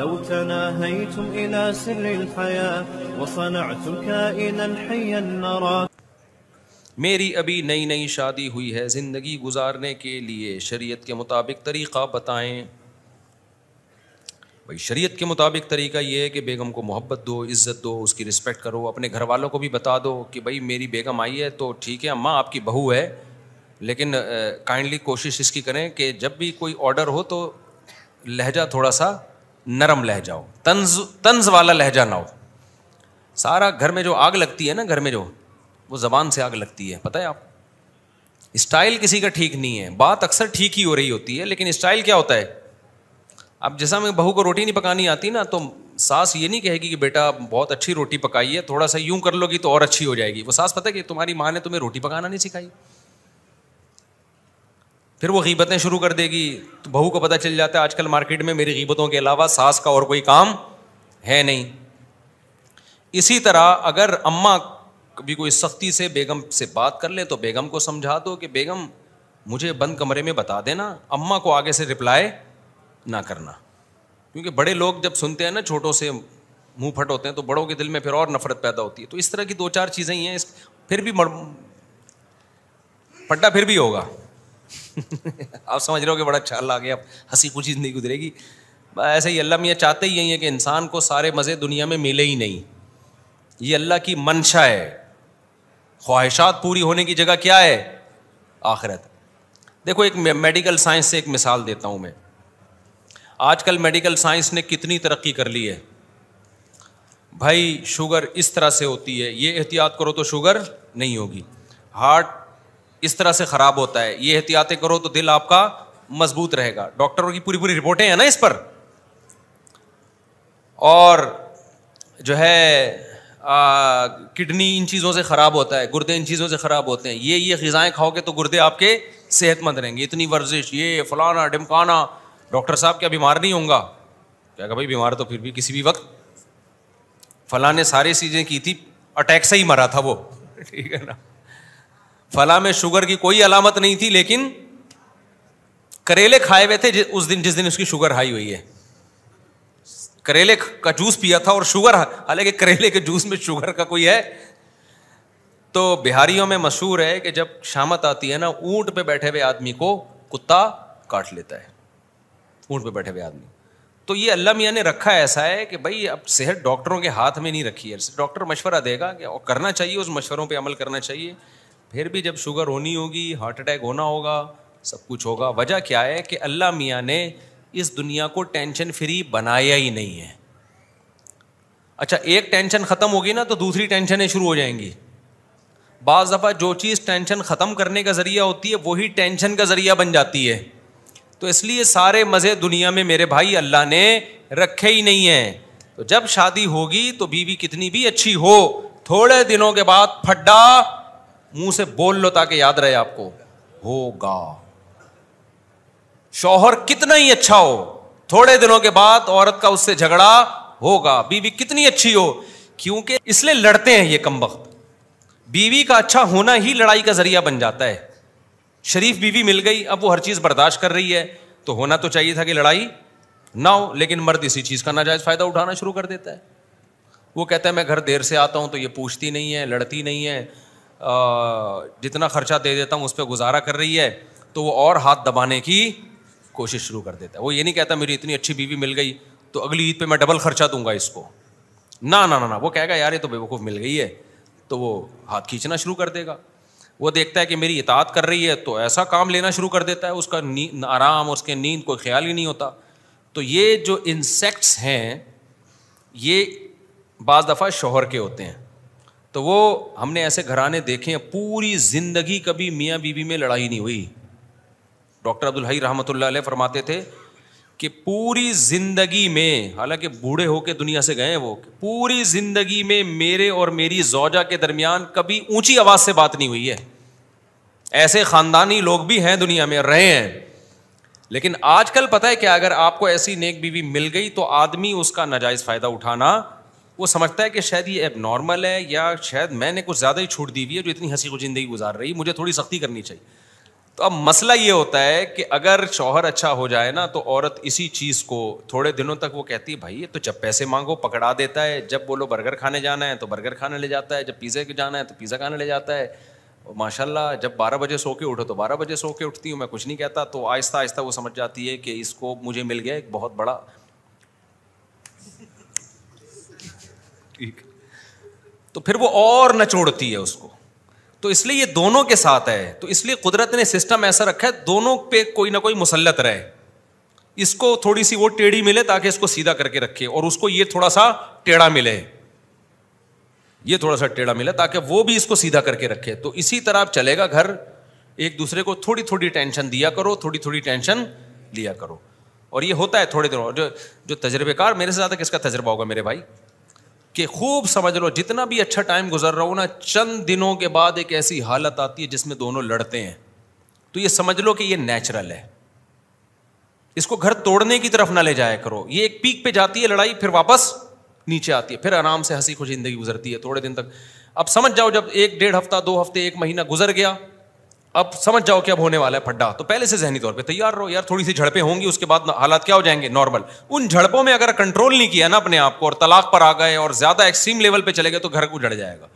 لو تناهيتم إلى سر الحياة وصنعتم كائنا حيا نرى मेरी अभी नई नई शादी हुई है ज़िंदगी गुजारने के लिए शरीयत के मुताबिक तरीक़ा बताएं भाई शरीयत के मुताबिक तरीका ये है कि बेगम को मोहब्बत दो इज़्ज़त दो उसकी रिस्पेक्ट करो अपने घर वालों को भी बता दो कि भाई मेरी बेगम आई है तो ठीक है अम्मा आपकी बहू है लेकिन काइंडली कोशिश इसकी करें कि जब भी कोई ऑर्डर हो तो लहजा थोड़ा सा नरम लहजा हो तंज तंज वाला लहजा ना हो सारा घर में जो आग लगती है ना घर में जो वो ज़बान से आग लगती है पता है आप स्टाइल किसी का ठीक नहीं है बात अक्सर ठीक ही हो रही होती है लेकिन स्टाइल क्या होता है अब जैसा मैं बहू को रोटी नहीं पकानी आती ना तो सास ये नहीं कहेगी कि बेटा बहुत अच्छी रोटी पकाई है थोड़ा सा यूं कर लोगी तो और अच्छी हो जाएगी वो सास पता है कि तुम्हारी माँ ने तुम्हें रोटी पकाना नहीं सिखाई फिर वो गीबतें शुरू कर देगी तो बहू को पता चल जाता है आजकल मार्केट में मेरी गीबतों के अलावा सास का और कोई काम है नहीं इसी तरह अगर अम्मा कभी कोई सख्ती से बेगम से बात कर ले तो बेगम को समझा दो कि बेगम मुझे बंद कमरे में बता देना अम्मा को आगे से रिप्लाई ना करना क्योंकि बड़े लोग जब सुनते हैं ना छोटों से मुँह फट होते हैं तो बड़ों के दिल में फिर और नफरत पैदा होती है तो इस तरह की दो चार चीज़ें ही हैं इस फिर भी मड़ फट्टा फिर भी होगा आप समझ रहे हो कि बड़ा अल्लाह आ गया हंसी खुशी जिंदगी गुजरेगी ऐसे ही अल्लाह मियाँ चाहते ही यही है कि इंसान को सारे मज़े दुनिया में मिले ही नहीं ये अल्लाह की मंशा है ख्वाहिशात पूरी होने की जगह क्या है आखिरत देखो एक मेडिकल साइंस से एक मिसाल देता हूँ मैं आजकल मेडिकल साइंस ने कितनी तरक्की कर ली है भाई शुगर इस तरह से होती है ये एहतियात करो तो शुगर नहीं होगी हार्ट इस तरह से खराब होता है ये एहतियातें करो तो दिल आपका मजबूत रहेगा डॉक्टरों की पूरी पूरी रिपोर्टें हैं ना इस पर और जो है किडनी इन चीज़ों से ख़राब होता है गुर्दे इन चीज़ों से ख़राब होते हैं ये ये गज़ाएँ खाओगे तो गुर्दे आपके सेहतमंद रहेंगे इतनी वर्जिश ये फलाना डिमकाना डॉक्टर साहब क्या बीमार नहीं होंगे क्या कहा भाई बीमार तो फिर भी किसी भी वक्त फलाने सारी चीज़ें की थी अटैक से ही मरा था वो ठीक है ना फला में शुगर की कोई अलामत नहीं थी लेकिन करेले खाए हुए थे उस दिन जिस दिन उसकी शुगर हाई हुई है करेले का जूस पिया था और शुगर हालांकि करेले के जूस में शुगर का कोई है तो बिहारियों में मशहूर है कि जब शामत आती है ना ऊंट पे बैठे हुए आदमी को कुत्ता काट लेता है ऊंट पे बैठे हुए आदमी तो ये अल्लाह मियाँ ने रखा ऐसा है कि भाई अब सेहत डॉक्टरों के हाथ में नहीं रखी है डॉक्टर मशवरा देगा कि करना चाहिए उस मशवरों पर अमल करना चाहिए फिर भी जब शुगर होनी होगी हार्ट अटैक होना होगा सब कुछ होगा वजह क्या है कि अल्लाह मियाँ ने इस दुनिया को टेंशन फ्री बनाया ही नहीं है अच्छा एक टेंशन ख़त्म होगी ना तो दूसरी टेंशनें शुरू हो जाएंगी बाज दफ़ा जो चीज़ टेंशन ख़त्म करने का ज़रिया होती है वही टेंशन का ज़रिया बन जाती है तो इसलिए सारे मज़े दुनिया में मेरे भाई अल्लाह ने रखे ही नहीं हैं तो जब शादी होगी तो बीवी कितनी भी अच्छी हो थोड़े दिनों के बाद फड्डा मुंह से बोल लो ताकि याद रहे आपको होगा शौहर कितना ही अच्छा हो थोड़े दिनों के बाद औरत का उससे झगड़ा होगा बीवी कितनी अच्छी हो क्योंकि इसलिए लड़ते हैं ये कम वक्त बीवी का अच्छा होना ही लड़ाई का जरिया बन जाता है शरीफ बीवी मिल गई अब वो हर चीज़ बर्दाश्त कर रही है तो होना तो चाहिए था कि लड़ाई ना हो लेकिन मर्द इसी चीज़ का नाजायज़ फ़ायदा उठाना शुरू कर देता है वो कहता है मैं घर देर से आता हूँ तो ये पूछती नहीं है लड़ती नहीं है जितना खर्चा दे देता हूँ उस पर गुजारा कर रही है तो वो और हाथ दबाने की कोशिश शुरू कर देता है वो ये नहीं कहता मेरी इतनी अच्छी बीवी मिल गई तो अगली ईद पर मैं डबल खर्चा दूंगा इसको ना ना ना ना वो कहेगा यार ये तो बेवकूफ़ मिल गई है तो वो हाथ खींचना शुरू कर देगा वो देखता है कि मेरी इतात कर रही है तो ऐसा काम लेना शुरू कर देता है उसका नींद आराम और उसके नींद कोई ख्याल ही नहीं होता तो ये जो इंसेक्ट्स हैं ये बज़ दफ़ा शोहर के होते हैं तो वो हमने ऐसे घराने देखे हैं पूरी ज़िंदगी कभी मियाँ बीवी में लड़ाई नहीं हुई डॉक्टर अब्दुल हई रहमत फरमाते थे कि पूरी ज़िंदगी में हालांकि बूढ़े होके दुनिया से गए हैं वो पूरी ज़िंदगी में मेरे और मेरी जौजा के दरमियान कभी ऊंची आवाज़ से बात नहीं हुई है ऐसे ख़ानदानी लोग भी हैं दुनिया में रहे हैं लेकिन आजकल पता है क्या अगर आपको ऐसी नेक बीवी मिल गई तो आदमी उसका नाजायज़ फ़ायदा उठाना वो समझता है कि शायद ये एब नॉर्मल है या शायद मैंने कुछ ज़्यादा ही छूट दी हुई है जो इतनी हंसी को ज़िंदगी गुजार रही मुझे थोड़ी सख्ती करनी चाहिए तो अब मसला ये होता है कि अगर शौहर अच्छा हो जाए ना तो औरत इसी चीज़ को थोड़े दिनों तक वो कहती है भाई तो जब पैसे मांगो पकड़ा देता है जब बोलो बर्गर खाने जाना है तो बर्गर खाने ले जाता है जब पिज़्ज़े के जाना है तो पिज़्ज़ा खाने ले जाता है माशाल्लाह जब बारह बजे सो के उठो तो बारह बजे सो के उठती हूँ मैं कुछ नहीं कहता तो आहिस्ता आहिस्ता वो समझ जाती है कि इसको मुझे मिल गया एक बहुत बड़ा ठीक तो फिर वो और नचोड़ती है उसको तो इसलिए ये दोनों के साथ है तो इसलिए कुदरत ने सिस्टम ऐसा रखा है दोनों पे कोई ना कोई मुसलत रहे इसको थोड़ी सी वो टेढ़ी मिले ताकि इसको सीधा करके रखे और उसको ये थोड़ा सा टेढ़ा मिले ये थोड़ा सा टेढ़ा मिले ताकि वो भी इसको सीधा करके रखे तो इसी तरह आप चलेगा घर एक दूसरे को थोड़ी थोड़ी टेंशन दिया करो थोड़ी थोड़ी टेंशन लिया करो और ये होता है थोड़े दिनों जो जो तजर्बेकार मेरे से ज़्यादा किसका तजर्बा होगा मेरे भाई कि खूब समझ लो जितना भी अच्छा टाइम गुजर रहा हो ना चंद दिनों के बाद एक ऐसी हालत आती है जिसमें दोनों लड़ते हैं तो ये समझ लो कि ये नेचुरल है इसको घर तोड़ने की तरफ ना ले जाया करो ये एक पीक पे जाती है लड़ाई फिर वापस नीचे आती है फिर आराम से हंसी खुशी जिंदगी गुजरती है थोड़े दिन तक अब समझ जाओ जब एक डेढ़ हफ्ता दो हफ्ते एक महीना गुजर गया अब समझ जाओ कि अब होने वाला है फड्डा तो पहले से जहनी तौर पर तैयार रहो यार थोड़ी सी झड़पें होंगी उसके बाद हालात क्या हो जाएंगे नॉर्मल उन झड़पों में अगर कंट्रोल नहीं किया ना अपने आप को और तलाक पर आ गए और ज्यादा एक्सट्रीम लेवल पर चले गए तो घर को जड़ जाएगा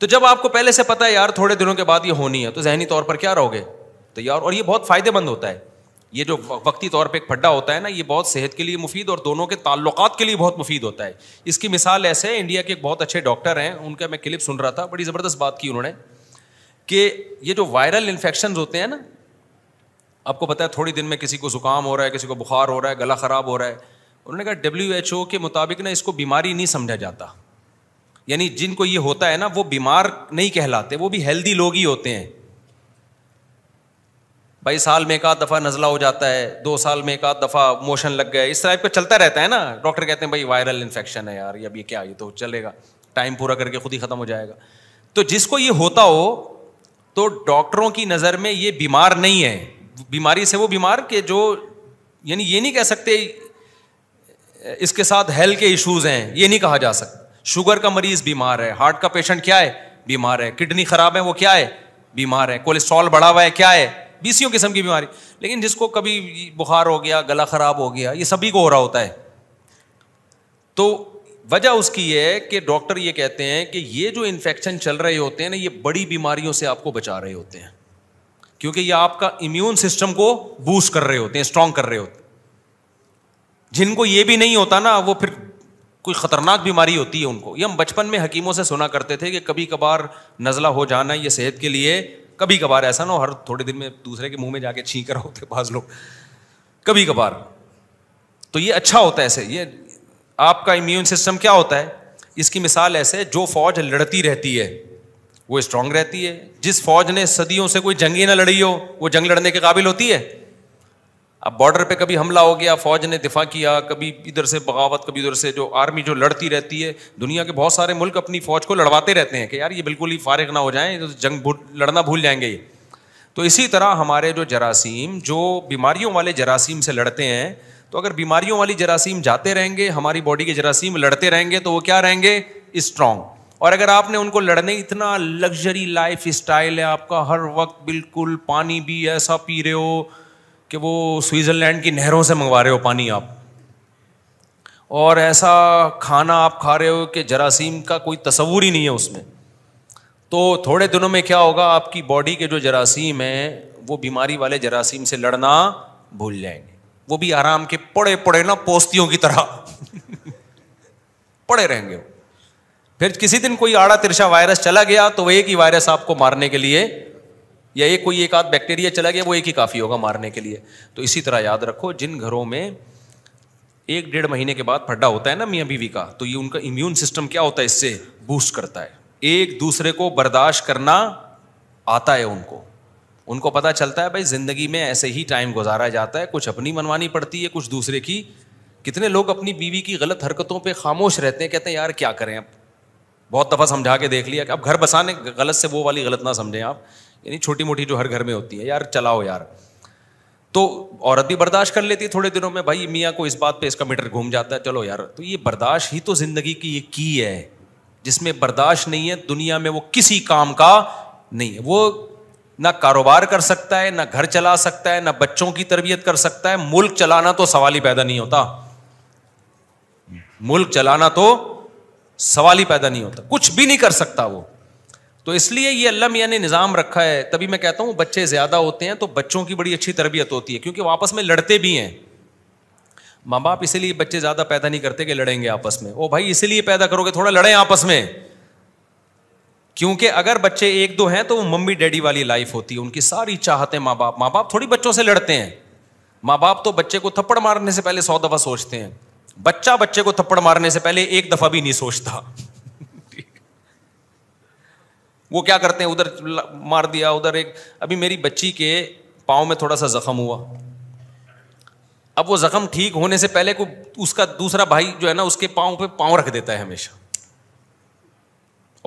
तो जब आपको पहले से पता है यार थोड़े दिनों के बाद ये होनी है तो जहनी तौर पर क्या रहोगे तैयार और ये बहुत फायदेमंद होता है ये जो वक्ती तौर पर एक फड्डा होता है ना ये बहुत सेहत के लिए मुफीद और दोनों के ताल्लुकात के लिए बहुत मुफीद होता है इसकी मिसाल ऐसे है इंडिया के एक बहुत अच्छे डॉक्टर हैं उनका मैं क्लिप सुन रहा था बड़ी ज़बरदस्त बात की उन्होंने कि ये जो वायरल इन्फेक्शन होते हैं ना आपको पता है थोड़ी दिन में किसी को ज़ुकाम हो रहा है किसी को बुखार हो रहा है गला ख़राब हो रहा है उन्होंने कहा डब्ल्यू एच ओ के मुताबिक ना इसको बीमारी नहीं समझा जाता यानी जिनको ये होता है ना वो बीमार नहीं कहलाते वो भी हेल्दी लोग ही होते हैं भाई साल में एक आध दफ़ा नज़ला हो जाता है दो साल में एक आध दफ़ा मोशन लग गए इस टाइप का चलता रहता है ना डॉक्टर कहते हैं भाई वायरल इन्फेक्शन है यार ये अब ये क्या ये तो चलेगा टाइम पूरा करके खुद ही ख़त्म हो जाएगा तो जिसको ये होता हो तो डॉक्टरों की नज़र में ये बीमार नहीं है बीमारी से वो बीमार के जो यानी ये नहीं कह सकते इसके साथ हेल्थ के इश्यूज हैं ये नहीं कहा जा सकता शुगर का मरीज बीमार है हार्ट का पेशेंट क्या है बीमार है किडनी खराब है वो क्या है बीमार है कोलेस्ट्रॉल बढ़ा हुआ है क्या है बीसियों किस्म की बीमारी लेकिन जिसको कभी बुखार हो गया गला खराब हो गया ये सभी को हो रहा होता है तो वजह उसकी ये है कि डॉक्टर ये कहते हैं कि ये जो इन्फेक्शन चल रहे होते हैं ना ये बड़ी बीमारियों से आपको बचा रहे होते हैं क्योंकि ये आपका इम्यून सिस्टम को बूस्ट कर रहे होते हैं स्ट्रांग कर रहे होते जिनको ये भी नहीं होता ना वो फिर कोई ख़तरनाक बीमारी होती है उनको ये हम बचपन में हकीमों से सुना करते थे कि कभी कभार नज़ला हो जाना ये सेहत के लिए कभी कभार ऐसा ना हो हर थोड़े दिन में दूसरे के मुंह में जाके छींक रहे होते बाज लोग कभी कभार तो ये अच्छा होता है ऐसे ये आपका इम्यून सिस्टम क्या होता है इसकी मिसाल ऐसे जो फौज लड़ती रहती है वो स्ट्रांग रहती है जिस फौज ने सदियों से कोई जंग ही ना लड़ी हो वो जंग लड़ने के काबिल होती है अब बॉर्डर पे कभी हमला हो गया फौज ने दिफा किया कभी इधर से बगावत कभी उधर से जो आर्मी जो लड़ती रहती है दुनिया के बहुत सारे मुल्क अपनी फौज को लड़वाते रहते हैं कि यार ये बिल्कुल ही फारिग ना हो जाए तो जंग लड़ना भूल जाएंगे ये तो इसी तरह हमारे जो जरासीम जो बीमारियों वाले जरासीम से लड़ते हैं तो अगर बीमारियों वाली जरासीम जाते रहेंगे हमारी बॉडी के जरासीम लड़ते रहेंगे तो वो क्या रहेंगे स्ट्रांग और अगर आपने उनको लड़ने इतना लग्जरी लाइफ स्टाइल है आपका हर वक्त बिल्कुल पानी भी ऐसा पी रहे हो कि वो स्विट्ज़रलैंड की नहरों से मंगवा रहे हो पानी आप और ऐसा खाना आप खा रहे हो कि जरासीम का कोई तस्वूर ही नहीं है उसमें तो थोड़े दिनों में क्या होगा आपकी बॉडी के जो जरासीम हैं वो बीमारी वाले जरासीम से लड़ना भूल जाएंगे वो भी आराम के पड़े पड़े ना पोस्तियों की तरह पड़े रहेंगे वो फिर किसी दिन कोई आड़ा तिरछा वायरस चला गया तो वह एक ही वायरस आपको मारने के लिए या एक कोई एक आध बैक्टीरिया चला गया वो एक ही काफ़ी होगा मारने के लिए तो इसी तरह याद रखो जिन घरों में एक डेढ़ महीने के बाद फड्डा होता है ना मियाँ बीवी का तो ये उनका इम्यून सिस्टम क्या होता है इससे बूस्ट करता है एक दूसरे को बर्दाश्त करना आता है उनको उनको पता चलता है भाई ज़िंदगी में ऐसे ही टाइम गुजारा जाता है कुछ अपनी मनवानी पड़ती है कुछ दूसरे की कितने लोग अपनी बीवी की गलत हरकतों पर खामोश रहते हैं कहते हैं यार क्या करें आप बहुत दफ़ा समझा के देख लिया कि अब घर बसाने गलत से वो वाली गलत ना समझें आप यानी छोटी मोटी जो हर घर में होती है यार चलाओ यार तो औरत भी बर्दाश्त कर लेती है थोड़े दिनों में भाई मियाँ को इस बात पे इसका मीटर घूम जाता है चलो यार तो ये बर्दाश्त ही तो ज़िंदगी की ये की है जिसमें बर्दाश्त नहीं है दुनिया में वो किसी काम का नहीं है वो ना कारोबार कर सकता है ना घर चला सकता है ना बच्चों की तरबियत कर सकता है मुल्क चलाना तो सवाल ही पैदा नहीं होता मुल्क चलाना तो सवाल ही पैदा नहीं होता कुछ भी नहीं कर सकता वो तो इसलिए ये अल्लाह मियाँ ने निज़ाम रखा है तभी मैं कहता हूँ बच्चे ज़्यादा होते हैं तो बच्चों की बड़ी अच्छी तरबियत होती है क्योंकि वो आपस में लड़ते भी हैं माँ बाप इसीलिए बच्चे ज़्यादा पैदा नहीं करते कि लड़ेंगे आपस में ओ भाई इसीलिए पैदा करोगे थोड़ा लड़ें आपस में क्योंकि अगर बच्चे एक दो हैं तो वो मम्मी डैडी वाली लाइफ होती है उनकी सारी चाहते माँ बाप माँ बाप थोड़ी बच्चों से लड़ते हैं माँ बाप तो बच्चे को थप्पड़ मारने से पहले सौ दफा सोचते हैं बच्चा बच्चे को थप्पड़ मारने से पहले एक दफा भी नहीं सोचता वो क्या करते हैं उधर मार दिया उधर एक अभी मेरी बच्ची के पाँव में थोड़ा सा जख्म हुआ अब वो जख्म ठीक होने से पहले को उसका दूसरा भाई जो है ना उसके पाँव पे पाँव रख देता है हमेशा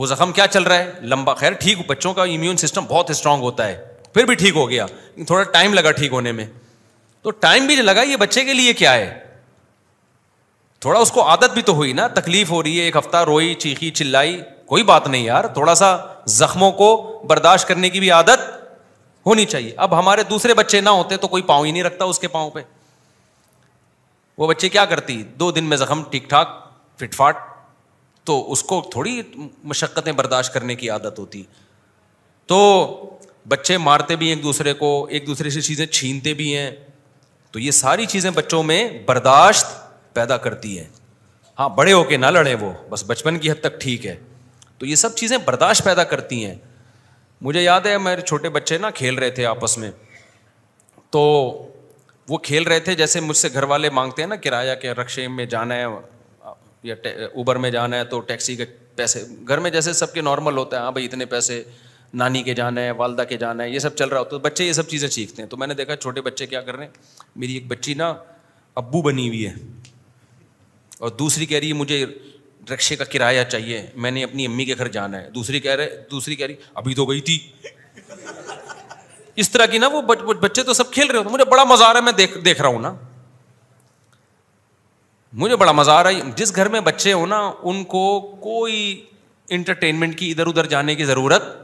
वो जख्म क्या चल रहा है लंबा खैर ठीक बच्चों का इम्यून सिस्टम बहुत स्ट्रांग होता है फिर भी ठीक हो गया थोड़ा टाइम लगा ठीक होने में तो टाइम भी लगा ये बच्चे के लिए क्या है थोड़ा उसको आदत भी तो हुई ना तकलीफ हो रही है एक हफ्ता रोई चीखी चिल्लाई कोई बात नहीं यार थोड़ा सा जख्मों को बर्दाश्त करने की भी आदत होनी चाहिए अब हमारे दूसरे बच्चे ना होते तो कोई पाँव ही नहीं रखता उसके पाँव पे वो बच्चे क्या करती दो दिन में जख्म ठीक ठाक फिटफाट तो उसको थोड़ी मशक्क़तें बर्दाश्त करने की आदत होती तो बच्चे मारते भी एक दूसरे को एक दूसरे से चीज़ें छीनते भी हैं तो ये सारी चीज़ें बच्चों में बर्दाश्त पैदा करती हैं हाँ बड़े होके ना लड़े वो बस बचपन की हद तक ठीक है तो ये सब चीज़ें बर्दाश्त पैदा करती हैं मुझे याद है मेरे छोटे बच्चे ना खेल रहे थे आपस में तो वो खेल रहे थे जैसे मुझसे घर वाले मांगते हैं ना किराया के रक्शे में जाना है या उबर में जाना है तो टैक्सी के पैसे घर में जैसे सबके नॉर्मल होता है हाँ भाई इतने पैसे नानी के जाना है वालदा के जाना है ये सब चल रहा होता है तो बच्चे ये सब चीज़ें सीखते हैं तो मैंने देखा छोटे बच्चे क्या कर रहे हैं मेरी एक बच्ची ना अबू बनी हुई है और दूसरी कह रही है मुझे रिक्शे का किराया चाहिए मैंने अपनी अम्मी के घर जाना है दूसरी कह रहे दूसरी कह रही अभी तो गई थी इस तरह की ना वो बच, बच्चे तो सब खेल रहे होते मुझे बड़ा मजा आ रहा है मैं देख देख रहा हूँ ना मुझे बड़ा मज़ा आ रहा है जिस घर में बच्चे हो ना उनको कोई इंटरटेनमेंट की इधर उधर जाने की ज़रूरत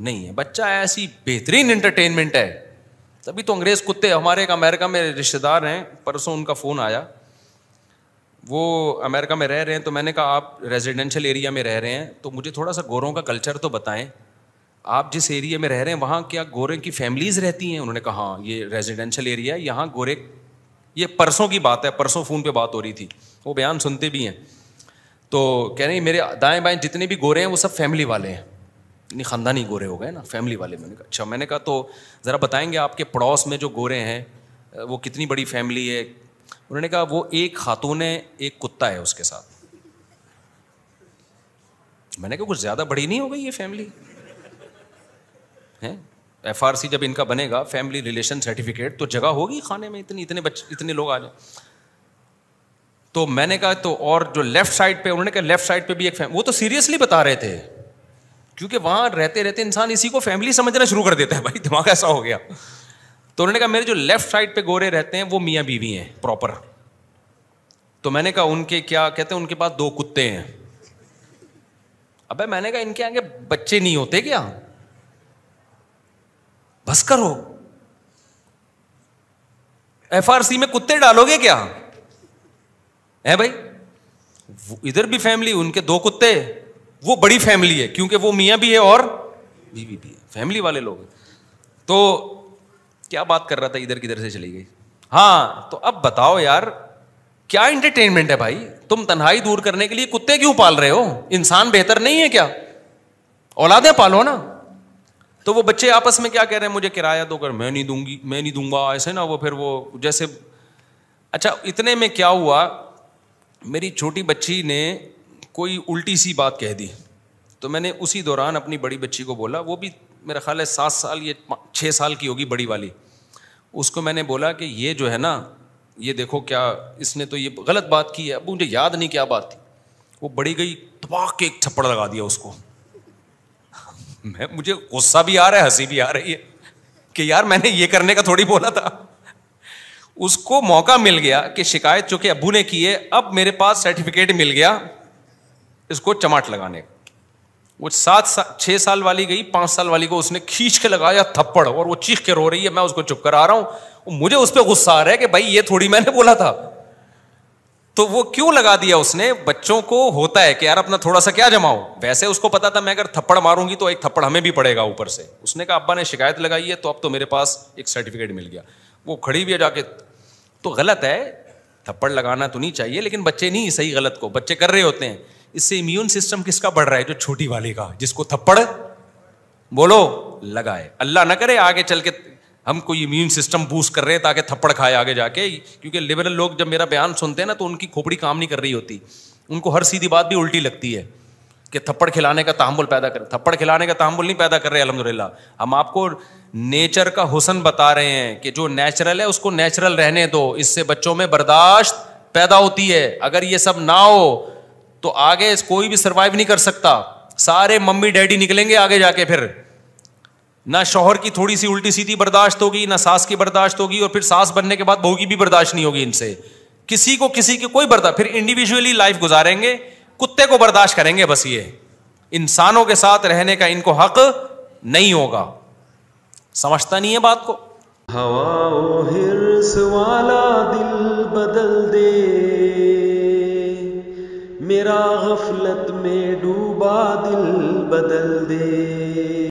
नहीं है बच्चा ऐसी बेहतरीन इंटरटेनमेंट है तभी तो अंग्रेज़ कुत्ते हमारे एक अमेरिका में रिश्तेदार हैं परसों उनका फ़ोन आया वो अमेरिका में रह रहे हैं तो मैंने कहा आप रेजिडेंशल एरिया में रह रहे हैं तो मुझे थोड़ा सा गोरों का कल्चर तो बताएं आप जिस एरिया में रह रहे हैं वहाँ क्या गोरे की फैमिलीज़ रहती हैं उन्होंने कहा हाँ ये रेजिडेंशल एरिया है यहाँ गोरे ये परसों की बात है परसों फ़ोन पे बात हो रही थी वो बयान सुनते भी हैं तो कह रहे मेरे दाएं बाएं जितने भी गोरे हैं वो सब फैमिली वाले हैं इतनी ख़ानदानी गोरे हो गए ना फैमिली वाले मैंने कहा अच्छा मैंने कहा तो ज़रा बताएंगे आपके पड़ोस में जो गोरे हैं वो कितनी बड़ी फैमिली है उन्होंने कहा वो एक खातून है एक कुत्ता है उसके साथ मैंने कहा कुछ ज़्यादा बड़ी नहीं हो गई ये फैमिली है एफ जब इनका बनेगा फैमिली रिलेशन सर्टिफिकेट तो जगह होगी खाने में इतनी इतने बच्चे इतने लोग आ जाए तो मैंने कहा तो और जो लेफ्ट साइड पे उन्होंने कहा लेफ्ट साइड पे भी एक वो तो सीरियसली बता रहे थे क्योंकि वहाँ रहते रहते इंसान इसी को फैमिली समझना शुरू कर देता है भाई दिमाग ऐसा हो गया तो उन्होंने कहा मेरे जो लेफ्ट साइड पे गोरे रहते हैं वो मियाँ बीवी हैं प्रॉपर तो मैंने कहा उनके क्या कहते हैं उनके पास दो कुत्ते हैं अबे मैंने कहा इनके आगे बच्चे नहीं होते क्या बस करो एफआरसी में कुत्ते डालोगे क्या है भाई इधर भी फैमिली उनके दो कुत्ते वो बड़ी फैमिली है क्योंकि वो मियाँ भी है और बीवी भी है फैमिली वाले लोग तो क्या बात कर रहा था इधर किधर से चली गई हाँ तो अब बताओ यार क्या इंटरटेनमेंट है भाई तुम तन्हाई दूर करने के लिए कुत्ते क्यों पाल रहे हो इंसान बेहतर नहीं है क्या औलादें पालो ना तो वो बच्चे आपस में क्या कह रहे हैं मुझे किराया दो कर मैं नहीं दूंगी मैं नहीं दूंगा ऐसे ना वो फिर वो जैसे अच्छा इतने में क्या हुआ मेरी छोटी बच्ची ने कोई उल्टी सी बात कह दी तो मैंने उसी दौरान अपनी बड़ी बच्ची को बोला वो भी मेरा ख्याल है सात साल ये छः साल की होगी बड़ी वाली उसको मैंने बोला कि ये जो है ना ये देखो क्या इसने तो ये गलत बात की है अब मुझे याद नहीं क्या बात थी वो बड़ी गई तबाह के एक थप्पड़ लगा दिया उसको मैं मुझे गुस्सा भी आ रहा है हंसी भी आ रही है कि यार मैंने ये करने का थोड़ी बोला था उसको मौका मिल गया कि शिकायत चूंकि अबू ने की है अब मेरे पास सर्टिफिकेट मिल गया इसको चमाट लगाने वो सात सा, छह साल वाली गई पांच साल वाली को उसने खींच के लगाया थप्पड़ और वो चीख के रो रही है मैं उसको चुप कर आ रहा हूं मुझे उस पर गुस्सा आ रहा है कि भाई ये थोड़ी मैंने बोला था तो वो क्यों लगा दिया उसने बच्चों को होता है कि यार अपना थोड़ा सा क्या जमाओ वैसे उसको पता था मैं अगर थप्पड़ मारूंगी तो एक थप्पड़ हमें भी पड़ेगा ऊपर से उसने कहा अब्बा ने शिकायत लगाई है तो अब तो मेरे पास एक सर्टिफिकेट मिल गया वो खड़ी भी है जाके तो गलत है थप्पड़ लगाना तो नहीं चाहिए लेकिन बच्चे नहीं सही गलत को बच्चे कर रहे होते हैं इससे इम्यून सिस्टम किसका बढ़ रहा है जो छोटी वाले का जिसको थप्पड़ बोलो लगाए अल्लाह ना करे आगे चल के हम कोई इम्यून सिस्टम बूस्ट कर रहे हैं ताकि थप्पड़ खाए आगे जाके क्योंकि लिबरल लोग जब मेरा बयान सुनते हैं ना तो उनकी खोपड़ी काम नहीं कर रही होती उनको हर सीधी बात भी उल्टी लगती है कि थप्पड़ खिलाने का तहमुल पैदा कर थप्पड़ खिलाने का तहमुल नहीं पैदा कर रहे अलहमद अलहमदिल्ला हम आपको नेचर का हुसन बता रहे हैं कि जो नेचुरल है उसको नेचुरल रहने दो इससे बच्चों में बर्दाश्त पैदा होती है अगर ये सब ना हो तो आगे कोई भी सर्वाइव नहीं कर सकता सारे मम्मी डैडी निकलेंगे आगे जाके फिर ना शोहर की थोड़ी सी उल्टी सीधी बर्दाश्त होगी ना सास की बर्दाश्त होगी और फिर सास बनने के बाद बहू भी बर्दाश्त नहीं होगी इनसे किसी को किसी की कोई बर्दाश्त फिर इंडिविजुअली लाइफ गुजारेंगे कुत्ते को बर्दाश्त करेंगे बस ये इंसानों के साथ रहने का इनको हक नहीं होगा समझता नहीं है बात को हवा हिरस वाला दिल बदल दे मेरा गफलत में डूबा दिल बदल दे